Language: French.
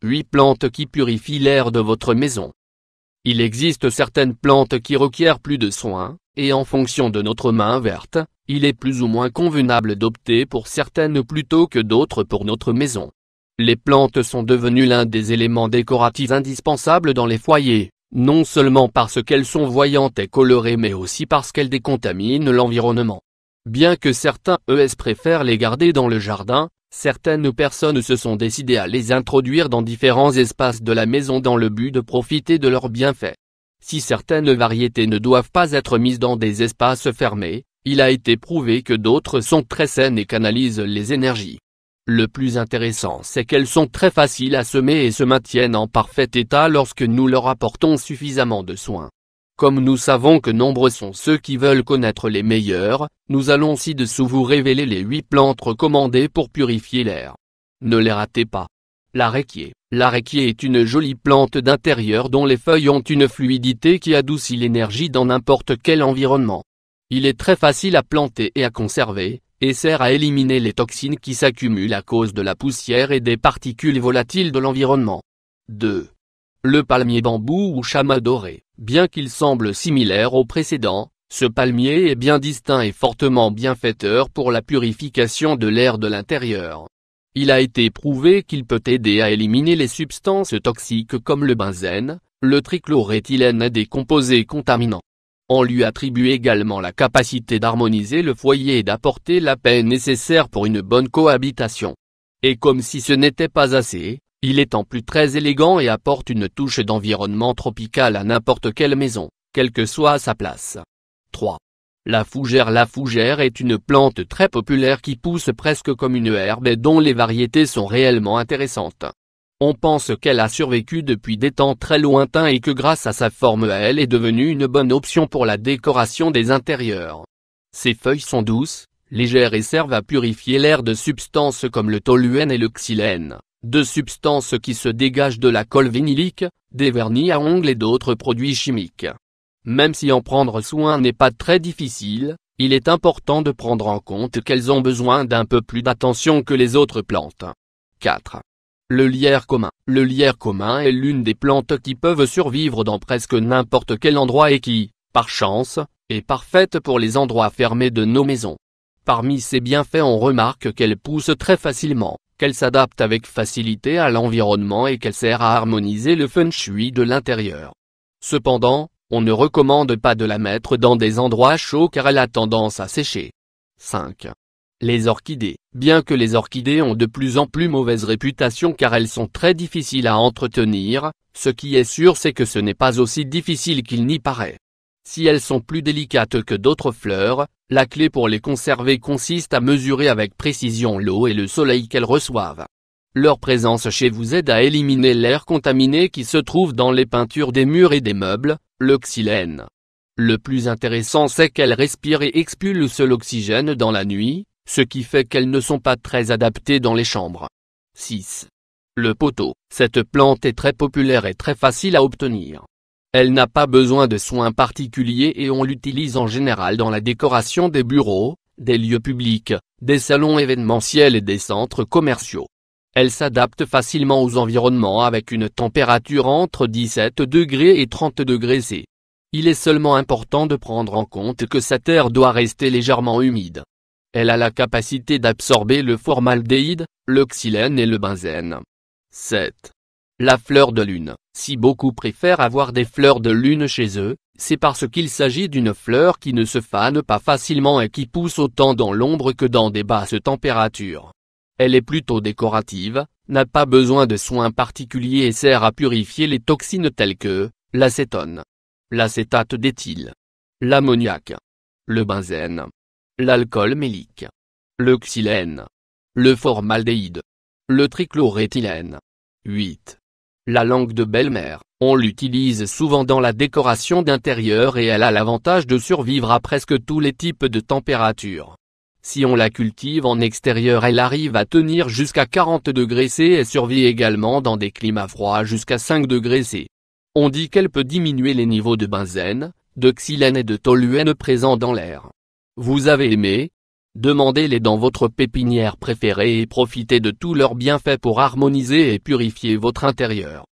8 plantes qui purifient l'air de votre maison. Il existe certaines plantes qui requièrent plus de soins, et en fonction de notre main verte, il est plus ou moins convenable d'opter pour certaines plutôt que d'autres pour notre maison. Les plantes sont devenues l'un des éléments décoratifs indispensables dans les foyers, non seulement parce qu'elles sont voyantes et colorées mais aussi parce qu'elles décontaminent l'environnement. Bien que certains ES préfèrent les garder dans le jardin, Certaines personnes se sont décidées à les introduire dans différents espaces de la maison dans le but de profiter de leurs bienfaits. Si certaines variétés ne doivent pas être mises dans des espaces fermés, il a été prouvé que d'autres sont très saines et canalisent les énergies. Le plus intéressant c'est qu'elles sont très faciles à semer et se maintiennent en parfait état lorsque nous leur apportons suffisamment de soins. Comme nous savons que nombreux sont ceux qui veulent connaître les meilleurs, nous allons ci-dessous vous révéler les huit plantes recommandées pour purifier l'air. Ne les ratez pas. L'aréquier. L'aréquier est une jolie plante d'intérieur dont les feuilles ont une fluidité qui adoucit l'énergie dans n'importe quel environnement. Il est très facile à planter et à conserver, et sert à éliminer les toxines qui s'accumulent à cause de la poussière et des particules volatiles de l'environnement. 2. Le palmier bambou ou chama doré, bien qu'il semble similaire au précédent, ce palmier est bien distinct et fortement bienfaiteur pour la purification de l'air de l'intérieur. Il a été prouvé qu'il peut aider à éliminer les substances toxiques comme le benzène, le trichloréthylène et des composés contaminants. On lui attribue également la capacité d'harmoniser le foyer et d'apporter la paix nécessaire pour une bonne cohabitation. Et comme si ce n'était pas assez, il est en plus très élégant et apporte une touche d'environnement tropical à n'importe quelle maison, quelle que soit sa place. 3. La fougère La fougère est une plante très populaire qui pousse presque comme une herbe et dont les variétés sont réellement intéressantes. On pense qu'elle a survécu depuis des temps très lointains et que grâce à sa forme elle est devenue une bonne option pour la décoration des intérieurs. Ses feuilles sont douces, légères et servent à purifier l'air de substances comme le toluène et le xylène de substances qui se dégagent de la colle vinylique, des vernis à ongles et d'autres produits chimiques. Même si en prendre soin n'est pas très difficile, il est important de prendre en compte qu'elles ont besoin d'un peu plus d'attention que les autres plantes. 4. Le lierre commun. Le lierre commun est l'une des plantes qui peuvent survivre dans presque n'importe quel endroit et qui, par chance, est parfaite pour les endroits fermés de nos maisons. Parmi ses bienfaits on remarque qu'elle pousse très facilement, qu'elle s'adapte avec facilité à l'environnement et qu'elle sert à harmoniser le feng shui de l'intérieur. Cependant, on ne recommande pas de la mettre dans des endroits chauds car elle a tendance à sécher. 5. Les orchidées. Bien que les orchidées ont de plus en plus mauvaise réputation car elles sont très difficiles à entretenir, ce qui est sûr c'est que ce n'est pas aussi difficile qu'il n'y paraît. Si elles sont plus délicates que d'autres fleurs, la clé pour les conserver consiste à mesurer avec précision l'eau et le soleil qu'elles reçoivent. Leur présence chez vous aide à éliminer l'air contaminé qui se trouve dans les peintures des murs et des meubles, le Le plus intéressant c'est qu'elles respirent et expulsent l'oxygène dans la nuit, ce qui fait qu'elles ne sont pas très adaptées dans les chambres. 6. Le poteau. Cette plante est très populaire et très facile à obtenir. Elle n'a pas besoin de soins particuliers et on l'utilise en général dans la décoration des bureaux, des lieux publics, des salons événementiels et des centres commerciaux. Elle s'adapte facilement aux environnements avec une température entre 17 degrés et 30 degrés C. Il est seulement important de prendre en compte que sa terre doit rester légèrement humide. Elle a la capacité d'absorber le formaldéhyde, le xylène et le benzène. 7. La fleur de lune. Si beaucoup préfèrent avoir des fleurs de lune chez eux, c'est parce qu'il s'agit d'une fleur qui ne se fane pas facilement et qui pousse autant dans l'ombre que dans des basses températures. Elle est plutôt décorative, n'a pas besoin de soins particuliers et sert à purifier les toxines telles que, l'acétone, l'acétate d'éthyle, l'ammoniac, le benzène, l'alcool mélique, le xylène, le formaldéhyde, le trichloréthylène. 8. La langue de belle-mère, on l'utilise souvent dans la décoration d'intérieur et elle a l'avantage de survivre à presque tous les types de températures. Si on la cultive en extérieur elle arrive à tenir jusqu'à 40 degrés C et survit également dans des climats froids jusqu'à 5 degrés C. On dit qu'elle peut diminuer les niveaux de benzène, de xylène et de toluène présents dans l'air. Vous avez aimé, Demandez-les dans votre pépinière préférée et profitez de tous leurs bienfaits pour harmoniser et purifier votre intérieur.